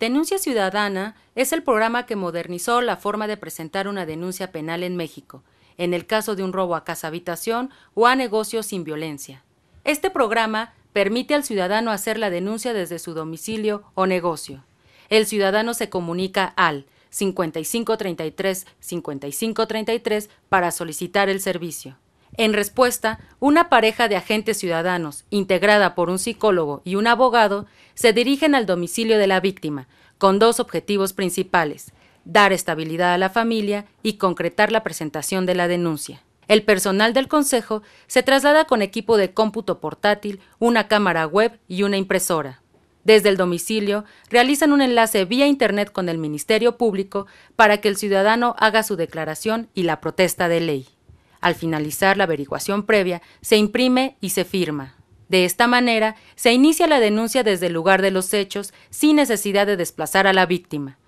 Denuncia Ciudadana es el programa que modernizó la forma de presentar una denuncia penal en México, en el caso de un robo a casa habitación o a negocio sin violencia. Este programa permite al ciudadano hacer la denuncia desde su domicilio o negocio. El ciudadano se comunica al 5533 5533 para solicitar el servicio. En respuesta, una pareja de agentes ciudadanos, integrada por un psicólogo y un abogado, se dirigen al domicilio de la víctima, con dos objetivos principales, dar estabilidad a la familia y concretar la presentación de la denuncia. El personal del Consejo se traslada con equipo de cómputo portátil, una cámara web y una impresora. Desde el domicilio, realizan un enlace vía Internet con el Ministerio Público para que el ciudadano haga su declaración y la protesta de ley. Al finalizar la averiguación previa, se imprime y se firma. De esta manera, se inicia la denuncia desde el lugar de los hechos sin necesidad de desplazar a la víctima.